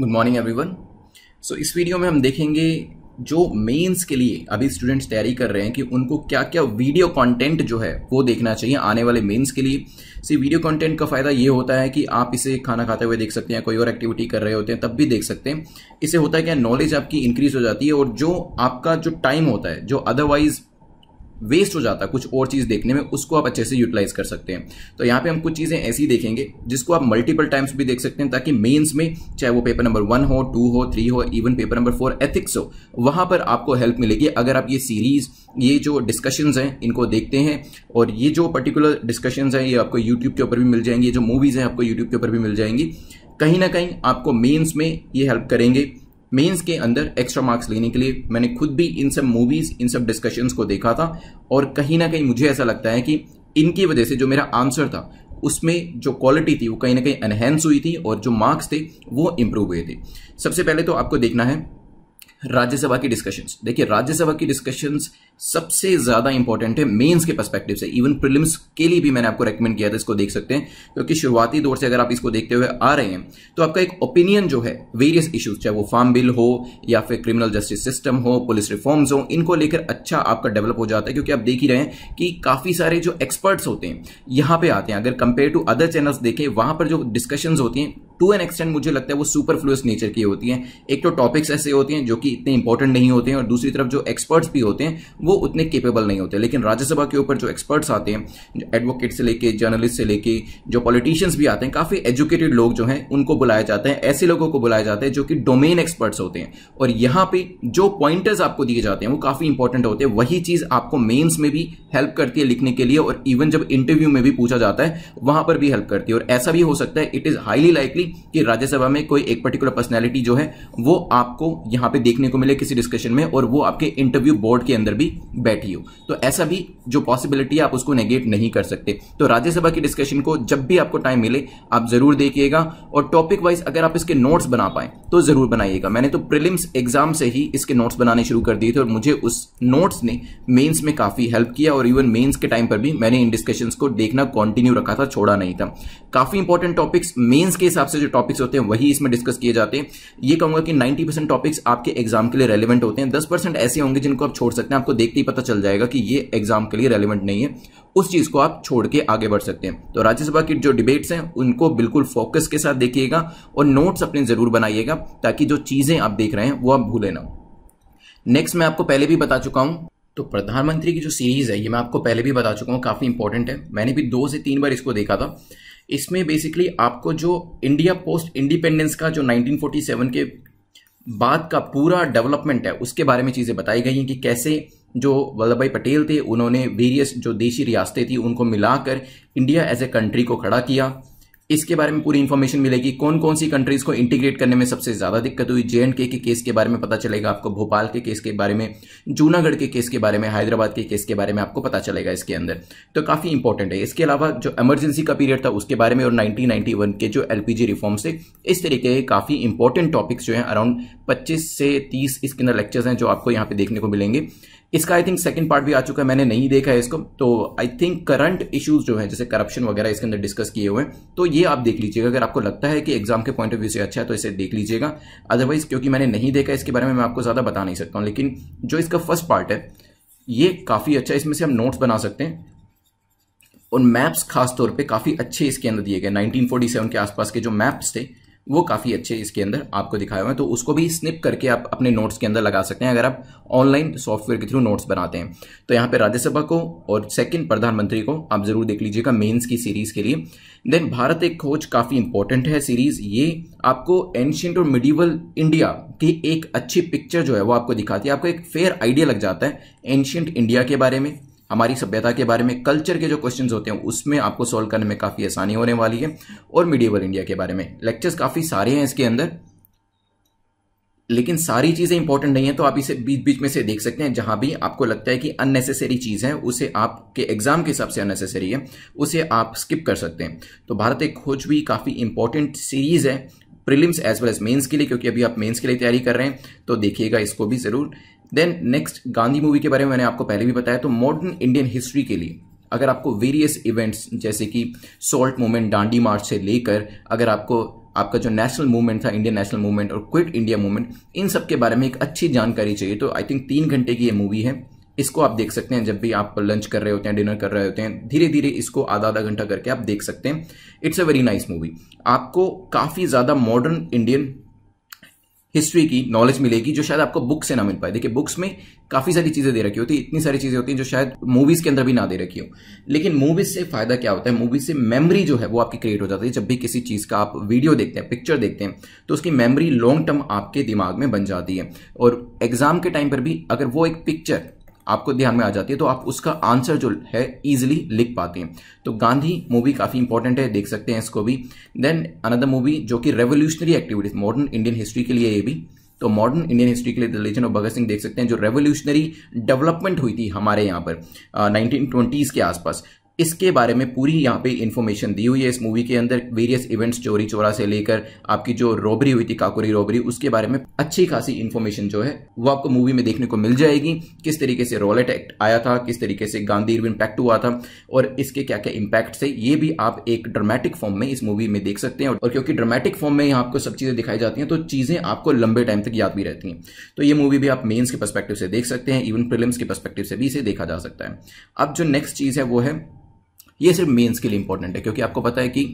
good morning everyone so इस video में हम देखेंगे जो मेंस के लिए अभी स्टूडेंट्स तैयारी कर रहे हैं कि उनको क्या क्या वीडियो कंटेंट जो है वो देखना चाहिए आने वाले मेंस के लिए सी वीडियो कंटेंट का फ़ायदा ये होता है कि आप इसे खाना खाते हुए देख सकते हैं कोई और एक्टिविटी कर रहे होते हैं तब भी देख सकते हैं इसे होता है क्या नॉलेज आपकी इंक्रीज हो जाती है और जो आपका जो टाइम होता है जो अदरवाइज़ वेस्ट हो जाता है कुछ और चीज़ देखने में उसको आप अच्छे से यूटिलाइज कर सकते हैं तो यहाँ पे हम कुछ चीज़ें ऐसी देखेंगे जिसको आप मल्टीपल टाइम्स भी देख सकते हैं ताकि मेंस में चाहे वो पेपर नंबर वन हो टू हो थ्री हो even paper number four ethics हो वहाँ पर आपको हेल्प मिलेगी अगर आप ये सीरीज़ ये जो डिस्कशंस हैं इनको देखते हैं और ये जो पर्टिकुलर डिस्कशंस हैं ये आपको यूट्यूब के ऊपर भी मिल जाएंगे जो मूवीज़ हैं आपको यूट्यूब के ऊपर भी मिल जाएंगी कहीं ना कहीं आपको मेन्स में ये हेल्प करेंगे मेंस के अंदर एक्स्ट्रा मार्क्स लेने के लिए मैंने खुद भी इन सब मूवीज इन सब डिस्कशंस को देखा था और कहीं ना कहीं मुझे ऐसा लगता है कि इनकी वजह से जो मेरा आंसर था उसमें जो क्वालिटी थी वो कहीं ना कहीं एनहेंस हुई थी और जो मार्क्स थे वो इम्प्रूव हुए थे सबसे पहले तो आपको देखना है राज्यसभा की डिस्कशंस देखिए राज्यसभा की डिस्कशंस सबसे ज़्यादा इंपॉर्टेंट है मेंस के पर्सपेक्टिव से इवन प्रिलिम्स के लिए भी मैंने आपको रेकमेंड किया था इसको देख सकते हैं क्योंकि शुरुआती दौर से अगर आप इसको देखते हुए आ रहे हैं तो आपका एक ओपिनियन जो है वेरियस इश्यूज चाहे वो फार्म बिल हो या फिर क्रिमिनल जस्टिस सिस्टम हो पुलिस रिफॉर्म्स हो इनको लेकर अच्छा आपका डेवलप हो जाता है क्योंकि आप देख ही रहे हैं कि काफ़ी सारे जो एक्सपर्ट्स होते हैं यहां पर आते हैं अगर कंपेयर टू अदर चैनल्स देखें वहां पर जो डिस्कशन होती हैं टू एन एक्सटेंट मुझे लगता है वो सुपर फ्लूस नेचर की होती हैं एक तो टॉपिक्स ऐसे होते हैं जो कि इतने इंपॉर्टेंट नहीं होते हैं और दूसरी तरफ जो एक्सपर्ट्स भी होते हैं वो उतने केपेबल नहीं होते लेकिन राज्यसभा के ऊपर जो एक्सपर्ट्स आते हैं एडवोकेट से लेके जर्नलिस्ट से लेके जो पॉलिटिशियंस भी आते हैं काफ़ी एजुकेटेड लोग जो हैं उनको बुलाया जाता है ऐसे लोगों को बुलाया जाता है जो कि डोमेन एक्सपर्ट्स होते हैं और यहाँ पे जो पॉइंटर्स आपको दिए जाते हैं वो काफ़ी इंपॉर्टेंट होते हैं वही चीज़ आपको मेन्स में भी हेल्प करती है लिखने के लिए और इवन जब इंटरव्यू में भी पूछा जाता है वहां पर भी हेल्प करती है और ऐसा भी हो सकता है इट इज़ हाईली लाइकली कि राज्यसभा में कोई एक पर्टिकुलर पर्सनैलिटी जो है वो आपको यहाँ पे देखने को मिले किसी डिस्कशन में और वो आपके इंटरव्यू बोर्ड के अंदर भी बैठी हो तो ऐसा भी जो पॉसिबिलिटी है आप उसको नेगेट नहीं कर सकते तो राज्यसभा की डिस्कशन को जब भी आपको टाइम मिले आप जरूर देखिएगा और टॉपिक वाइज अगर आप इसके नोट्स बना पाए तो जरूर बनाइएगा मैंने तो प्रिलिम्स एग्जाम से ही इसके नोट्स बनाने शुरू कर दिए थे और मुझे उस नोट्स ने मेन्स में काफी हेल्प किया और इवन मेन्स के टाइम पर भी मैंने इन डिस्कशन को देखना कॉन्टिन्यू रखा था छोड़ा नहीं था काफी इंपॉर्टेंट टॉपिक्स मेन्स के हिसाब से जो टॉपिक्स होते हैं वही इसमें डिस्कस किए जाते हैं ये कहूंगा कि नाइन्टी टॉपिक्स आपके एग्जाम के लिए रेलिवेंट होते हैं दस ऐसे होंगे जिनको आप छोड़ सकते हैं आपको देख देखते ही पता चल जाएगा कि ये एग्जाम के लिए रेलिवेंट नहीं है उस चीज़ को आप छोड़ के आगे बढ़ सकते हैं तो राज्यसभा की जो डिबेट्स हैं उनको बिल्कुल फोकस के साथ देखिएगा और नोट्स अपने ज़रूर बनाइएगा ताकि जो चीज़ें आप देख रहे हैं वो आप भूलें ना नेक्स्ट मैं आपको पहले भी बता चुका हूं तो प्रधानमंत्री की जो सीरीज़ है ये मैं आपको पहले भी बता चुका हूं काफ़ी इंपॉर्टेंट है मैंने भी दो से तीन बार इसको देखा था इसमें बेसिकली आपको जो इंडिया पोस्ट इंडिपेंडेंस का जो 1947 के बाद का पूरा डेवलपमेंट है उसके बारे में चीज़ें बताई गई हैं कि कैसे जो वल्लभ भाई पटेल थे उन्होंने वेरियस जो देशी रियासतें थी उनको मिलाकर इंडिया एज ए कंट्री को खड़ा किया इसके बारे में पूरी इन्फॉर्मेशन मिलेगी कौन कौन सी कंट्रीज को इंटीग्रेट करने में सबसे ज्यादा दिक्कत हुई जे के केस के बारे में पता चलेगा आपको भोपाल के केस के बारे में जूनागढ़ के केस के बारे में हैदराबाद के केस के बारे में आपको पता चलेगा इसके अंदर तो काफी इंपॉर्टेंट है इसके अलावा जो इमरजेंसी का पीरियड था उसके बारे में और नाइनटीन के जो एलपीजी रिफॉर्म्स थे इस तरीके के काफी इंपॉर्टेंट टॉपिक्स जो है अराउंड पच्चीस से तीस इसके अंदर लेक्चर्स हैं जो आपको यहाँ पे देखने को मिलेंगे इसका आई थिंक सेकंड पार्ट भी आ चुका है मैंने नहीं देखा है इसको तो आई थिंक करंट इश्यूज जो है जैसे करप्शन वगैरह इसके अंदर डिस्कस किए हुए हैं तो ये आप देख लीजिएगा अगर आपको लगता है कि एग्जाम के पॉइंट ऑफ व्यू से अच्छा है तो इसे देख लीजिएगा अदरवाइज क्योंकि मैंने नहीं देखा इसके बारे में मैं आपको ज्यादा बता नहीं सकता हूँ लेकिन जो इसका फर्स्ट पार्ट है ये काफी अच्छा इसमें से हम नोट्स बना सकते हैं और मैप्स खासतौर पर काफी अच्छे इसके अंदर दिए गए नाइनटीन के आसपास के जो मैप्स थे वो काफ़ी अच्छे इसके अंदर आपको दिखाए हुए हैं तो उसको भी स्निप करके आप अपने नोट्स के अंदर लगा सकते हैं अगर आप ऑनलाइन सॉफ्टवेयर के थ्रू नोट्स बनाते हैं तो यहाँ पे राज्यसभा को और सेकंड प्रधानमंत्री को आप ज़रूर देख लीजिएगा मेंस की सीरीज़ के लिए देन भारत एक खोज काफ़ी इंपॉर्टेंट है सीरीज़ ये आपको एंशियंट और मिडिवल इंडिया की एक अच्छी पिक्चर जो है वो आपको दिखाती है आपको एक फेयर आइडिया लग जाता है एंशियंट इंडिया के बारे में हमारी सभ्यता के बारे में कल्चर के जो क्वेश्चन होते हैं उसमें आपको सॉल्व करने में काफ़ी आसानी होने वाली है और मीडियवल इंडिया के बारे में लेक्चर्स काफ़ी सारे हैं इसके अंदर लेकिन सारी चीज़ें इंपॉर्टेंट नहीं है तो आप इसे बीच बीच में से देख सकते हैं जहां भी आपको लगता है कि अननेसेसरी चीज़ है उसे आपके एग्जाम के हिसाब से अननेसेसरी है उसे आप स्किप कर सकते हैं तो भारत एक खोज भी काफ़ी इंपॉर्टेंट सीरीज़ है prelims as well as mains के लिए क्योंकि अभी आप मेन्स के लिए तैयारी कर रहे हैं तो देखिएगा इसको भी ज़रूर देन नेक्स्ट गांधी मूवी के बारे में मैंने आपको पहले भी बताया तो मॉडर्न इंडियन हिस्ट्री के लिए अगर आपको वेरियस इवेंट्स जैसे कि सॉल्ट मूवमेंट डांडी मार्च से लेकर अगर आपको आपका जो नेशनल मूवमेंट था इंडियन नेशनल मूवमेंट और क्विट इंडिया मूवमेंट इन सब के बारे में एक अच्छी जानकारी चाहिए तो आई थिंक तीन घंटे की ये मूवी है इसको आप देख सकते हैं जब भी आप लंच कर रहे होते हैं डिनर कर रहे होते हैं धीरे धीरे इसको आधा आधा घंटा करके आप देख सकते हैं it's a very nice movie आपको काफ़ी ज़्यादा मॉडर्न इंडियन हिस्ट्री की नॉलेज मिलेगी जो शायद आपको बुक से ना मिल पाए देखिए बुक्स में काफ़ी सारी चीज़ें दे रखी होती है इतनी सारी चीज़ें होती हैं जो शायद मूवीज़ के अंदर भी ना दे रखी हो लेकिन मूवीज़ से फ़ायदा क्या होता है मूवीज़ से मेमोरी जो है वो आपकी क्रिएट हो जाती है जब भी किसी चीज़ का आप वीडियो देखते हैं पिक्चर देखते हैं तो उसकी मेमोरी लॉन्ग टर्म आपके दिमाग में बन जाती है और एग्ज़ाम के टाइम पर भी अगर वो एक पिक्चर आपको ध्यान में आ जाती है तो आप उसका आंसर जो है ईजिली लिख पाते हैं तो गांधी मूवी काफ़ी इंपॉर्टेंट है देख सकते हैं इसको भी देन अनदर मूवी जो कि revolutionary activities modern Indian history के लिए ये भी तो मॉडर्न इंडियन हिस्ट्री के लिए the legend of Bhagat Singh देख सकते हैं जो रेवोल्यूशनरी डेवलपमेंट हुई थी हमारे यहाँ पर नाइनटीन uh, ट्वेंटीज़ के आसपास इसके बारे में पूरी यहाँ पे इन्फॉर्मेशन दी हुई है इस मूवी के अंदर वेरियस इवेंट्स चोरी चोरा से लेकर आपकी जो रॉबरी हुई थी काकोरी रॉबरी उसके बारे में अच्छी खासी इन्फॉर्मेशन जो है वो आपको मूवी में देखने को मिल जाएगी किस तरीके से रॉलेट एक्ट आया था किस तरीके से गांधी इरविन पैक्ट हुआ था और इसके क्या क्या इम्पैक्ट थे ये भी आप एक ड्रामेटिक फॉर्म में इस मूवी में देख सकते हैं और क्योंकि ड्रामेटिक फॉर्म में यहाँ आपको सब चीज़ें दिखाई जाती हैं तो चीज़ें आपको लंबे टाइम तक याद भी रहती हैं तो ये मूवी भी आप मेन्स के परस्पेक्टिव से देख सकते हैं इवन प्रिलिम्स के परस्पेक्टिव से भी इसे देखा जा सकता है अब जो नेक्स्ट चीज़ है वो है ये सिर्फ मेंस के लिए इंपॉर्टेंट है क्योंकि आपको पता है कि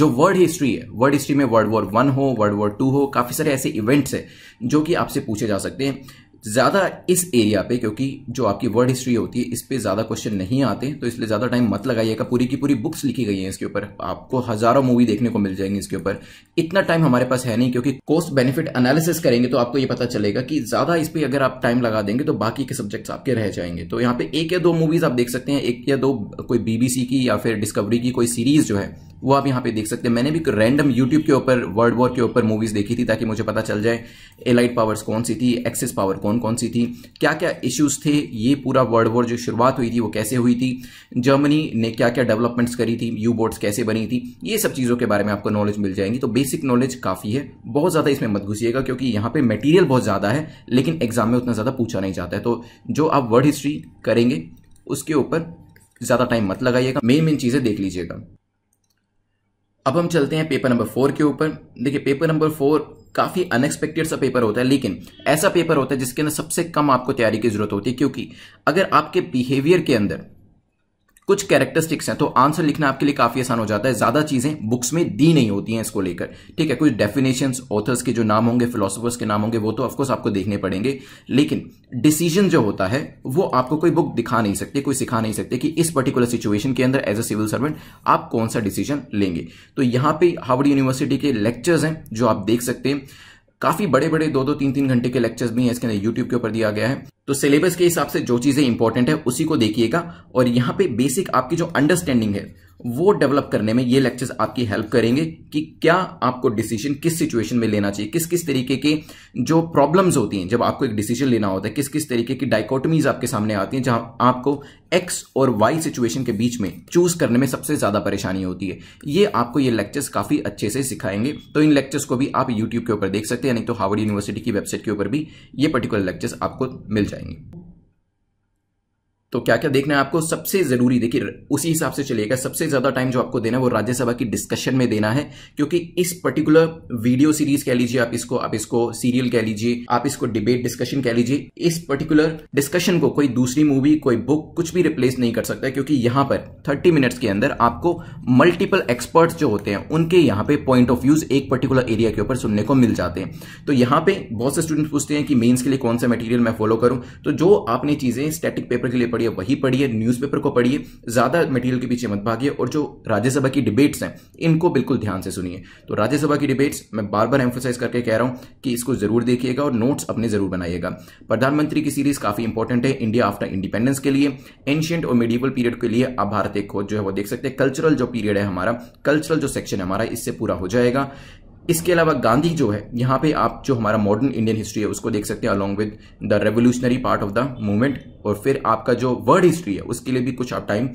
जो वर्ल्ड हिस्ट्री है वर्ल्ड हिस्ट्री में वर्ल्ड वॉर वन हो वर्ल्ड वॉर टू हो काफ़ी सारे ऐसे इवेंट्स हैं जो कि आपसे पूछे जा सकते हैं ज़्यादा इस एरिया पे क्योंकि जो आपकी वर्ड हिस्ट्री होती है इस पर ज़्यादा क्वेश्चन नहीं आते तो इसलिए ज़्यादा टाइम मत लगाइएगा पूरी की पूरी बुक्स लिखी गई हैं इसके ऊपर आपको हज़ारों मूवी देखने को मिल जाएंगी इसके ऊपर इतना टाइम हमारे पास है नहीं क्योंकि कॉस्ट बेनिफिट एनालिसिस करेंगे तो आपको ये पता चलेगा कि ज़्यादा इस पर अगर आप टाइम लगा देंगे तो बाकी के सब्जेक्ट्स आपके रह जाएंगे तो यहाँ पे एक या दो मूवीज़ आप देख सकते हैं एक या दो कोई बीबीसी की या फिर डिस्कवरी की कोई सीरीज़ जो है वो आप यहाँ पे देख सकते हैं मैंने भी रैंडम यूट्यूब के ऊपर वर्ल्ड वॉर के ऊपर मूवीज देखी थी ताकि मुझे पता चल जाए एलाइट पावर्स कौन सी थी एक्सेस पावर कौन कौन सी थी क्या क्या इश्यूज थे ये पूरा वर्ल्ड वॉर जो शुरुआत हुई थी वो कैसे हुई थी जर्मनी ने क्या क्या डेवलपमेंट्स करी थी यू बोर्ड्स कैसे बनी थी ये सब चीज़ों के बारे में आपको नॉलेज मिल जाएंगी तो बेसिक नॉलेज काफ़ी है बहुत ज़्यादा इसमें मत घुसिएगा क्योंकि यहाँ पे मटीरियल बहुत ज़्यादा है लेकिन एग्जाम में उतना ज़्यादा पूछा नहीं जाता है तो जो आप वर्ल्ड हिस्ट्री करेंगे उसके ऊपर ज़्यादा टाइम मत लगाइएगा मेन मेन चीज़ें देख लीजिएगा अब हम चलते हैं पेपर नंबर फोर के ऊपर देखिए पेपर नंबर फोर काफ़ी अनएक्सपेक्टेड सा पेपर होता है लेकिन ऐसा पेपर होता है जिसके अंदर सबसे कम आपको तैयारी की जरूरत होती है क्योंकि अगर आपके बिहेवियर के अंदर कुछ कैरेक्टरिस्टिक्स हैं तो आंसर लिखना आपके लिए काफी आसान हो जाता है ज्यादा चीजें बुक्स में दी नहीं होती हैं इसको लेकर ठीक है कुछ डेफिनेशन ऑथर्स के जो नाम होंगे फिलोसफर्स के नाम होंगे वो तो ऑफकोर्स आपको देखने पड़ेंगे लेकिन डिसीजन जो होता है वो आपको कोई बुक दिखा नहीं सकते कोई सिखा नहीं सकते कि इस पर्टिकुलर सिचुएशन के अंदर एज ए सिविल सर्वेंट आप कौन सा डिसीजन लेंगे तो यहां पर हार्वर्ड यूनिवर्सिटी के लेक्चर्स हैं जो आप देख सकते हैं काफी बड़े बड़े दो दो तीन तीन घंटे के लेक्चर्स भी हैं इसके अंदर यूट्यूब के ऊपर दिया गया है तो सिलेबस के हिसाब से जो चीजें इंपॉर्टेंट है उसी को देखिएगा और यहाँ पे बेसिक आपकी जो अंडरस्टैंडिंग है वो डेवलप करने में ये लेक्चर्स आपकी हेल्प करेंगे कि क्या आपको डिसीजन किस सिचुएशन में लेना चाहिए किस किस तरीके के जो प्रॉब्लम्स होती हैं जब आपको एक डिसीजन लेना होता है किस किस तरीके की डाइकोटमीज आपके सामने आती हैं जहां आपको एक्स और वाई सिचुएशन के बीच में चूज करने में सबसे ज्यादा परेशानी होती है ये आपको ये लेक्चर्स काफी अच्छे से सिखाएंगे तो इन लेक्चर्स को भी आप यूट्यूब के ऊपर देख सकते हैं यानी तो हार्वर्ड यूनिवर्सिटी की वेबसाइट के ऊपर भी ये पर्टिकुलर लेक्चर्स आपको मिल जाएंगे तो क्या क्या देखना है आपको सबसे जरूरी देखिए उसी हिसाब से चलिएगा सबसे ज्यादा टाइम जो आपको देना है वो राज्यसभा की डिस्कशन में देना है क्योंकि इस पर्टिकुलर वीडियो सीरीज कह लीजिए आप इसको आप इसको सीरियल कह लीजिए आप इसको डिबेट डिस्कशन कह लीजिए इस पर्टिकुलर डिस्कशन को कोई दूसरी मूवी कोई बुक कुछ भी रिप्लेस नहीं कर सकता क्योंकि यहां पर थर्टी मिनट्स के अंदर आपको मल्टीपल एक्सपर्ट जो होते हैं उनके यहां पर पॉइंट ऑफ व्यूज एक पर्टिकुलर एरिया के ऊपर सुनने को मिल जाते हैं तो यहाँ पे बहुत से स्टूडेंट्स पूछते हैं कि मेन्स के लिए कौन सा मेटीरियल मैं फॉलो करूँ तो जो आपने चीजें स्टेटिक पेपर के लिए पढ़िए वही पढ़िए न्यूज़पेपर को पढ़िए ज़्यादा मटेरियल के पीछे मत भागिए और जो राज्यसभा की डिबेट्स हैं इनको बिल्कुल ध्यान से सुनिए तो राज्यसभा की डिबेट्स मैं बार बार एम्फोसाइज करके कह रहा हूँ कि इसको ज़रूर देखिएगा और नोट्स अपने ज़रूर बनाइएगा प्रधानमंत्री की सीरीज़ काफ़ी इंपॉर्टेंट है इंडिया आफ्टर इंडिपेंडेंस के लिए एंशियंट और मेडिवल पीरियड के लिए आप भारत एक खोज जो है वो देख सकते हैं कल्चरल जो पीरियड है हमारा कल्चरल जो सेक्शन है हमारा इससे पूरा हो जाएगा इसके अलावा गांधी जो है यहाँ पे आप जो हमारा मॉडर्न इंडियन हिस्ट्री है उसको देख सकते हैं along with the revolutionary part of the movement और फिर आपका जो वर्ल्ड हिस्ट्री है उसके लिए भी कुछ आप time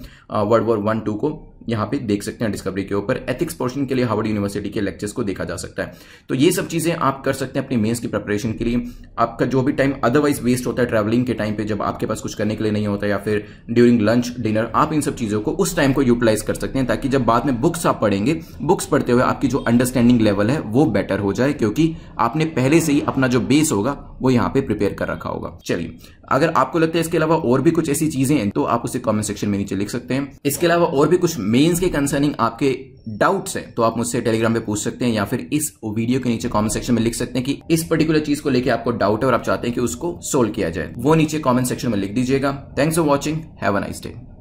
world war one two को यहाँ पे देख सकते हैं डिस्कवरी के ऊपर एथिक्स पोर्शन के लिए हार्वर्ड यूनिवर्सिटी के लेक्चर्स को देखा जा सकता है तो ये सब चीज़ें आप कर सकते हैं अपनी मेन्स की प्रिपरेशन के लिए आपका जो भी टाइम अदरवाइज वेस्ट होता है ट्रैवलिंग के टाइम पे जब आपके पास कुछ करने के लिए नहीं होता या फिर ड्यूरिंग लंच डिनर आप इन सब चीज़ों को उस टाइम को यूटिलाइज कर सकते हैं ताकि जब बाद में बुक्स आप पढ़ेंगे बुक्स पढ़ते हुए आपकी जो अंडरस्टैंडिंग लेवल है वो बेटर हो जाए क्योंकि आपने पहले से ही अपना जो बेस होगा वो यहाँ पे प्रिपेयर कर रखा होगा चलिए अगर आपको लगता है इसके अलावा और भी कुछ ऐसी चीजें हैं तो आप उसे कमेंट सेक्शन में नीचे लिख सकते हैं इसके अलावा और भी कुछ मेंस के कंसर्निंग आपके डाउट्स हैं तो आप मुझसे टेलीग्राम पे पूछ सकते हैं या फिर इस वीडियो के नीचे कमेंट सेक्शन में लिख सकते हैं कि इस पर्टिकुलर चीज को लेकर आपको डाउट है और आप चाहते हैं कि उसको सोल्व किया जाए वो नीचे कॉमेंट सेक्शन में लिख दीजिएगा thanks for watching have a nice day